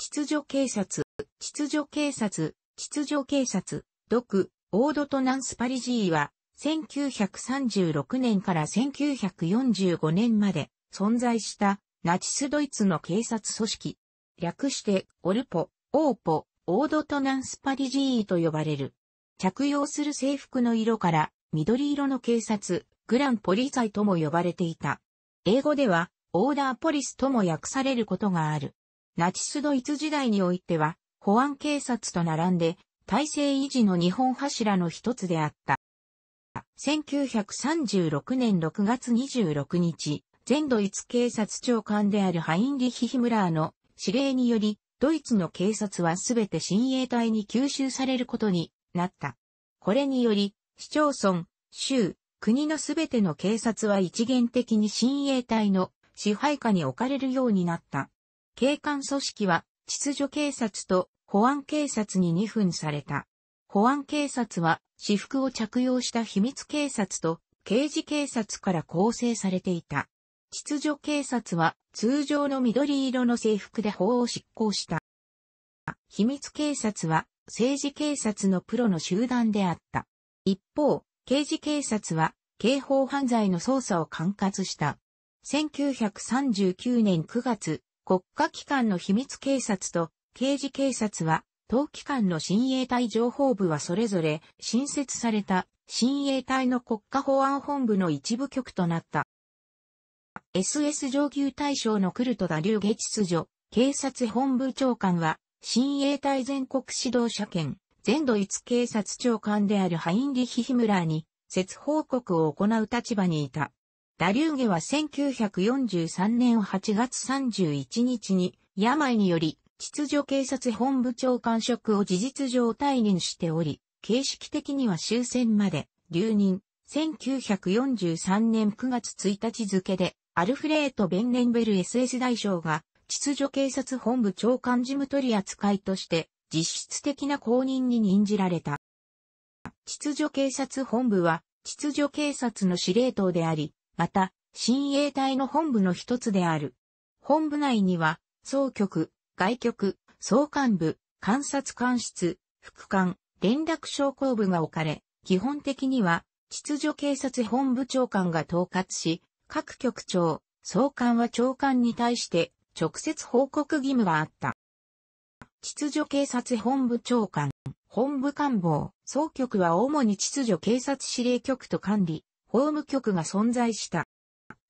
秩序警察、秩序警察、秩序警察、独、オードトナンスパリジーは、1936年から1945年まで存在したナチスドイツの警察組織。略してオルポ、オーポ、オードトナンスパリジーと呼ばれる。着用する制服の色から緑色の警察、グランポリサイとも呼ばれていた。英語ではオーダーポリスとも訳されることがある。ナチスドイツ時代においては、保安警察と並んで、体制維持の日本柱の一つであった。1936年6月26日、全ドイツ警察長官であるハインリヒ・ヒムラーの指令により、ドイツの警察はすべて親衛隊に吸収されることになった。これにより、市町村、州、国のすべての警察は一元的に親衛隊の支配下に置かれるようになった。警官組織は秩序警察と保安警察に2分された。保安警察は私服を着用した秘密警察と刑事警察から構成されていた。秩序警察は通常の緑色の制服で法を執行した。秘密警察は政治警察のプロの集団であった。一方、刑事警察は刑法犯罪の捜査を管轄した。1939年9月、国家機関の秘密警察と刑事警察は、当機関の親衛隊情報部はそれぞれ新設された親衛隊の国家保安本部の一部局となった。SS 上級大将のクルトダ・リュゲ秩序、警察本部長官は、親衛隊全国指導者兼、全ドイツ警察長官であるハインリヒ・ヒムラーに、説報告を行う立場にいた。ダリューゲは1943年8月31日に病により秩序警察本部長官職を事実上退任しており、形式的には終戦まで留任。1943年9月1日付で、アルフレート・ベンネンベル SS 大将が、秩序警察本部長官事務取扱いとして、実質的な公認に任じられた。秩序警察本部は、秩序警察の司令塔であり、また、親衛隊の本部の一つである。本部内には、総局、外局、総幹部、監察官室、副官、連絡将校部が置かれ、基本的には、秩序警察本部長官が統括し、各局長、総監は長官に対して直接報告義務があった。秩序警察本部長官、本部官房、総局は主に秩序警察司令局と管理、法務局が存在した。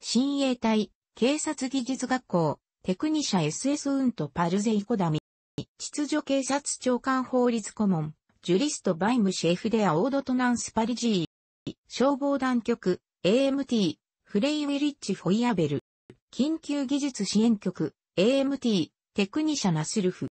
新衛隊、警察技術学校、テクニシャ SS ウントパルゼイコダミ、秩序警察長官法律顧問、ジュリストバイムシェフデアオードトナンスパリジー、消防団局、AMT、フレイウィリッチ・フォイアベル、緊急技術支援局、AMT、テクニシャナスルフ、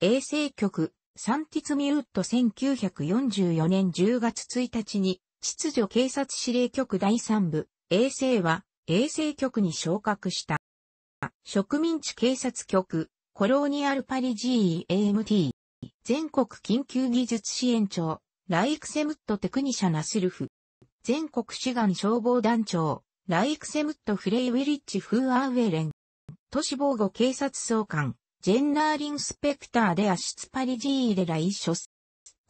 衛生局、サンティツミウッド1944年10月1日に秩序警察司令局第3部、衛星は、衛星局に昇格した。植民地警察局、コロニアルパリ GEMT、全国緊急技術支援庁、ライクセムットテクニシャナスルフ、全国志願消防団長、ライクセムットフレイウィリッチフーアウェレン、都市防護警察総監、ジェンナーリンスペクターでアシツパリ GE で来所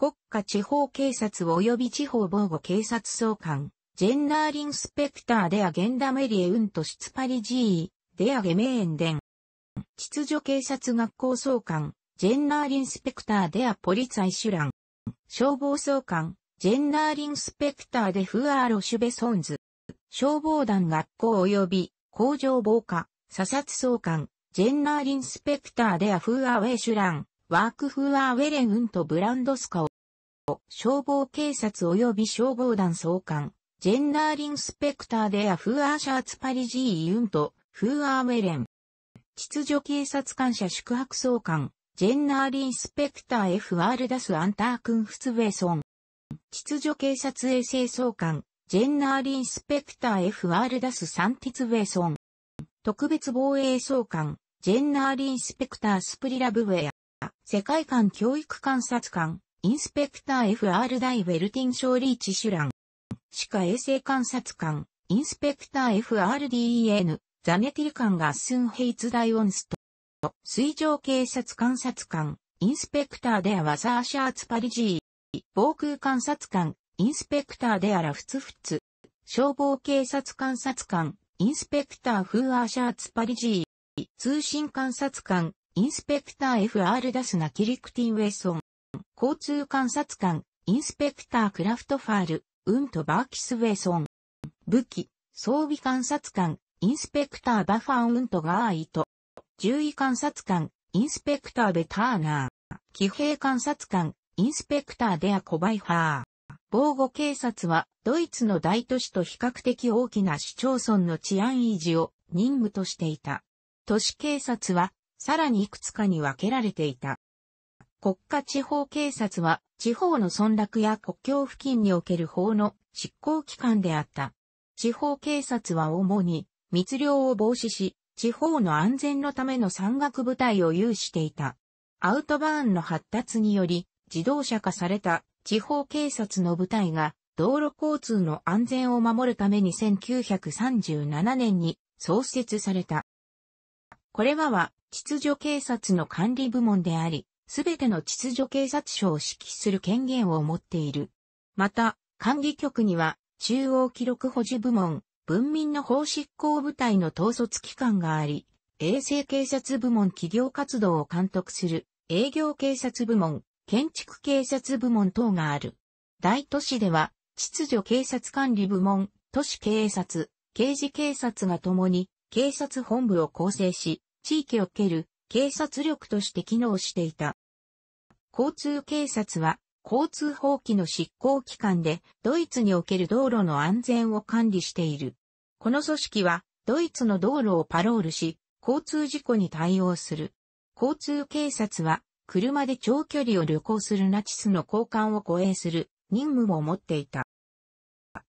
国家地方警察及び地方防護警察総監、ジェンダーリンスペクターでアゲンダメリエウントシツパリジー、デアゲメエンデン。秩序警察学校総監、ジェンダーリンスペクターでアポリツァイシュラン。消防総監、ジェンダーリンスペクターでフアーロシュベソンズ。消防団学校及び工場防火、査察総監、ジェンダーリンスペクターでアフーアウェイシュラン。ワークフーアーウェレンウンとブランドスカオ。消防警察及び消防団総監、ジェンダーリンスペクターでアフアーシャーツパリジーユンとフーアーメレン。秩序警察官舎宿泊総監、ジェンナーリンスペクター FR ダスアンタークンフツウェソン。秩序警察衛生総監、ジェンナーリンスペクター FR ダスサンティツウェソン。特別防衛総監、ジェンナーリンスペクタースプリラブウェア。世界観教育観察官、インスペクター F.R. ダイ・ウェルティン・ショーリーチ・シュラン。歯科衛生観察官、インスペクター F.R.D.E.N. ザネティルカンガスンヘイツ・ダイオンスト。水上警察観察官、インスペクターでアワザーシャーツ・パリジー。防空観察官、インスペクターでアラ・フツフツ。消防警察観察官、インスペクターフーアーシャーツパリジー、通信観察官、インスペクター FR ダスナキリクティンウェソン。交通観察官、インスペクタークラフトファール、ウントバーキスウェーソン。武器、装備観察官、インスペクターバファンウントガーイト。獣医観察官、インスペクターベターナー。騎兵観察官、インスペクターデアコバイファー。防護警察は、ドイツの大都市と比較的大きな市町村の治安維持を任務としていた。都市警察は、さらにいくつかに分けられていた。国家地方警察は地方の村落や国境付近における法の執行機関であった。地方警察は主に密漁を防止し、地方の安全のための山岳部隊を有していた。アウトバーンの発達により自動車化された地方警察の部隊が道路交通の安全を守るために1937年に創設された。これらは秩序警察の管理部門であり、すべての秩序警察署を指揮する権限を持っている。また、管理局には、中央記録保持部門、文民の法執行部隊の統率機関があり、衛生警察部門企業活動を監督する営業警察部門、建築警察部門等がある。大都市では、秩序警察管理部門、都市警察、刑事警察が共に警察本部を構成し、地域を受ける警察力として機能していた。交通警察は、交通法規の執行機関で、ドイツにおける道路の安全を管理している。この組織は、ドイツの道路をパロールし、交通事故に対応する。交通警察は、車で長距離を旅行するナチスの交換を護衛する任務も持っていた。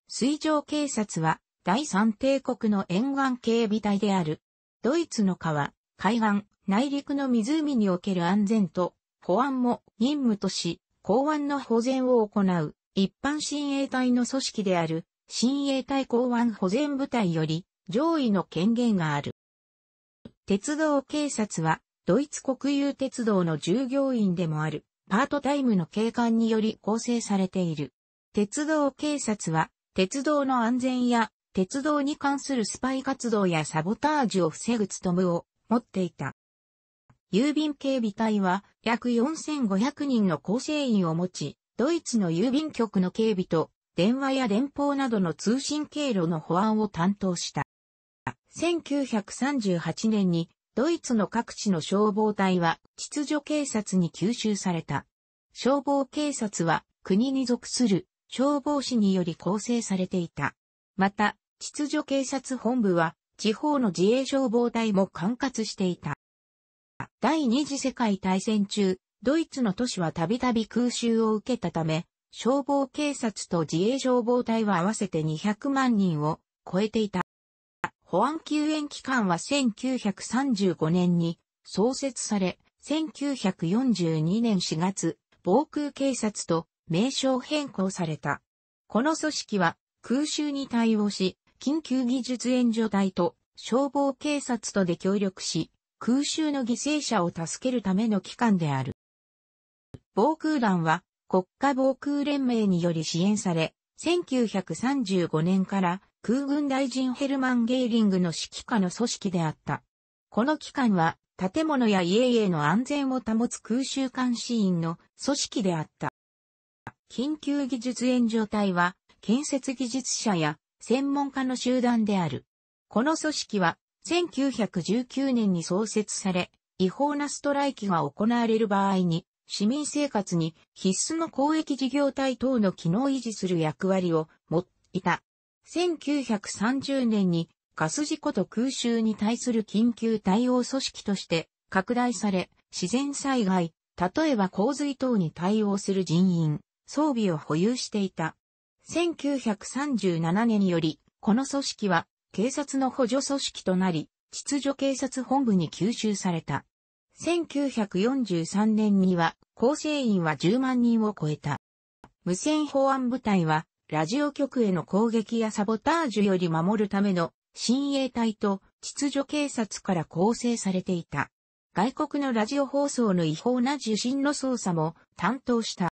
水上警察は、第三帝国の沿岸警備隊である。ドイツの川、海岸、内陸の湖における安全と保安も任務とし、港湾の保全を行う、一般親衛隊の組織である、親衛隊港湾保全部隊より、上位の権限がある。鉄道警察は、ドイツ国有鉄道の従業員でもある、パートタイムの警官により構成されている。鉄道警察は、鉄道の安全や、鉄道に関するスパイ活動やサボタージュを防ぐ務を持っていた。郵便警備隊は約4500人の構成員を持ち、ドイツの郵便局の警備と電話や電報などの通信経路の保安を担当した。1938年にドイツの各地の消防隊は秩序警察に吸収された。消防警察は国に属する消防士により構成されていた。また、秩序警察本部は地方の自衛消防隊も管轄していた。第二次世界大戦中、ドイツの都市はたびたび空襲を受けたため、消防警察と自衛消防隊は合わせて200万人を超えていた。保安救援機関は1935年に創設され、1942年4月、防空警察と名称変更された。この組織は空襲に対応し、緊急技術援助隊と消防警察とで協力し、空襲の犠牲者を助けるための機関である。防空団は国家防空連盟により支援され、1935年から空軍大臣ヘルマン・ゲーリングの指揮下の組織であった。この機関は建物や家々の安全を保つ空襲監視員の組織であった。緊急技術援助隊は建設技術者や専門家の集団である。この組織は1919年に創設され、違法なストライキが行われる場合に、市民生活に必須の公益事業体等の機能維持する役割を持っていた。1930年にガス事故と空襲に対する緊急対応組織として拡大され、自然災害、例えば洪水等に対応する人員、装備を保有していた。1937年により、この組織は警察の補助組織となり、秩序警察本部に吸収された。1943年には、構成員は10万人を超えた。無線保安部隊は、ラジオ局への攻撃やサボタージュより守るための親衛隊と秩序警察から構成されていた。外国のラジオ放送の違法な受信の操作も担当した。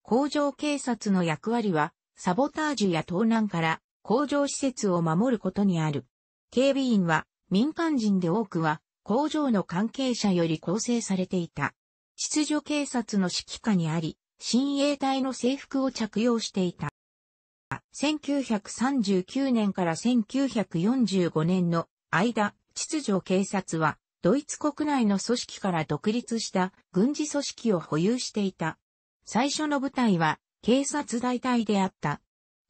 工場警察の役割は、サボタージュや盗難から工場施設を守ることにある。警備員は民間人で多くは工場の関係者より構成されていた。秩序警察の指揮下にあり、新衛隊の制服を着用していた。1939年から1945年の間、秩序警察はドイツ国内の組織から独立した軍事組織を保有していた。最初の部隊は警察大隊であった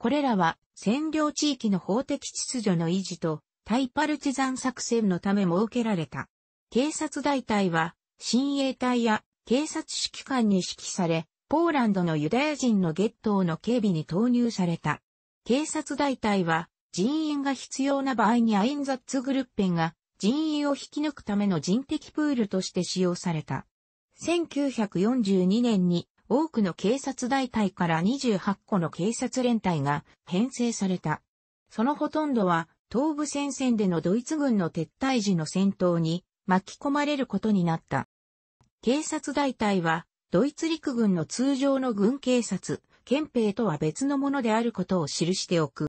これらは占領地域の法的秩序の維持と対パルチザン作戦のため設けられた。警察大隊は親衛隊や警察指揮官に指揮され、ポーランドのユダヤ人のゲットーの警備に投入された。警察大隊は人員が必要な場合にアインザッツグルッペンが人員を引き抜くための人的プールとして使用された。1942年に多くの警察大隊から28個の警察連隊が編成された。そのほとんどは東部戦線でのドイツ軍の撤退時の戦闘に巻き込まれることになった。警察大隊はドイツ陸軍の通常の軍警察、憲兵とは別のものであることを記しておく。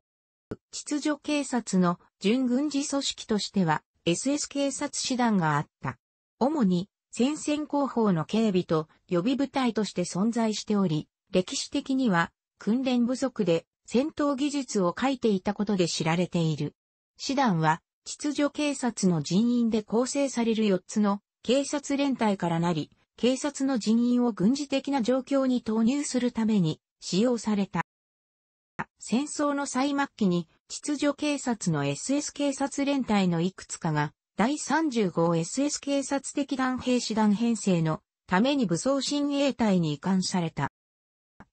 秩序警察の準軍事組織としては SS 警察師団があった。主に戦線後方の警備と予備部隊として存在しており、歴史的には訓練不足で戦闘技術を書いていたことで知られている。師団は秩序警察の人員で構成される4つの警察連隊からなり、警察の人員を軍事的な状況に投入するために使用された。戦争の最末期に秩序警察の SS 警察連隊のいくつかが第 35SS 警察的団兵士団編成のために武装親衛隊に移管された。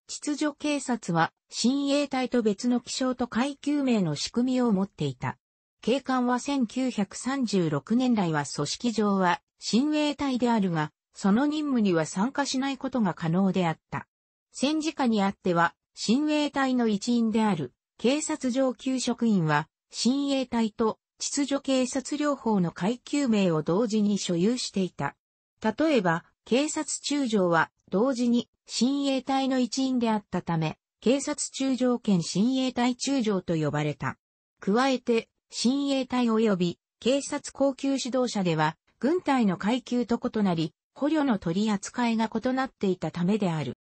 秩序警察は親衛隊と別の気象と階級名の仕組みを持っていた。警官は1936年代は組織上は親衛隊であるが、その任務には参加しないことが可能であった。戦時下にあっては、親衛隊の一員である警察上級職員は、親衛隊と秩序警察療法の階級名を同時に所有していた。例えば、警察中将は同時に親衛隊の一員であったため、警察中将兼親衛隊中将と呼ばれた。加えて、親衛隊及び警察高級指導者では、軍隊の階級と異なり、捕虜の取り扱いが異なっていたためである。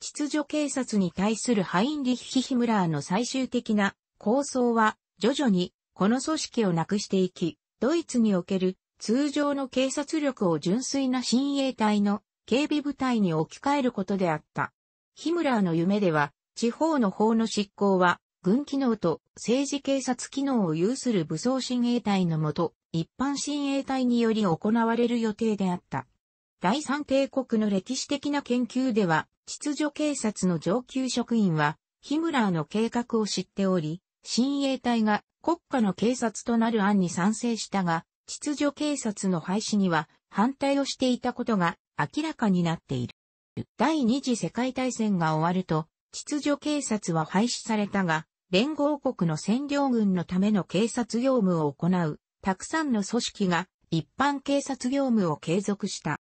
秩序警察に対するハインリッヒ・ヒムラーの最終的な構想は、徐々にこの組織をなくしていき、ドイツにおける通常の警察力を純粋な親衛隊の警備部隊に置き換えることであった。ヒムラーの夢では、地方の法の執行は、軍機能と政治警察機能を有する武装親衛隊のもと、一般親衛隊により行われる予定であった。第三帝国の歴史的な研究では、秩序警察の上級職員は、ヒムラーの計画を知っており、親衛隊が国家の警察となる案に賛成したが、秩序警察の廃止には反対をしていたことが明らかになっている。第二次世界大戦が終わると、秩序警察は廃止されたが、連合国の占領軍のための警察業務を行う、たくさんの組織が一般警察業務を継続した。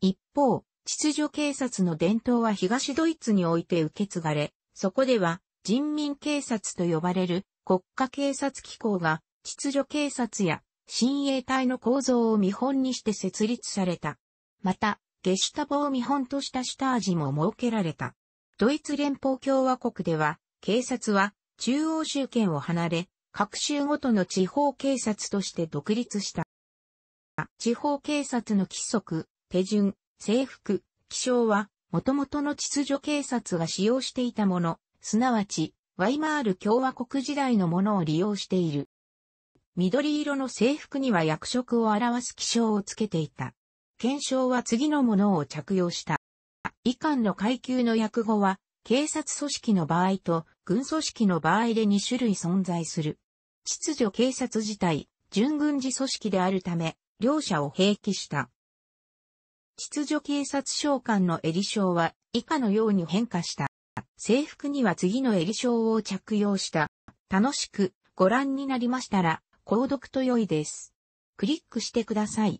一方、秩序警察の伝統は東ドイツにおいて受け継がれ、そこでは人民警察と呼ばれる国家警察機構が秩序警察や親衛隊の構造を見本にして設立された。また、ゲシュタボを見本とした下味も設けられた。ドイツ連邦共和国では、警察は中央集権を離れ、各州ごとの地方警察として独立した。地方警察の規則、手順、制服、気象は、もともとの秩序警察が使用していたもの、すなわち、ワイマール共和国時代のものを利用している。緑色の制服には役職を表す記章をつけていた。検証は次のものを着用した。以下の階級の訳語は、警察組織の場合と軍組織の場合で2種類存在する。秩序警察自体、準軍事組織であるため、両者を併記した。秩序警察召喚の襟章は以下のように変化した。制服には次の襟章を着用した。楽しくご覧になりましたら、購読と良いです。クリックしてください。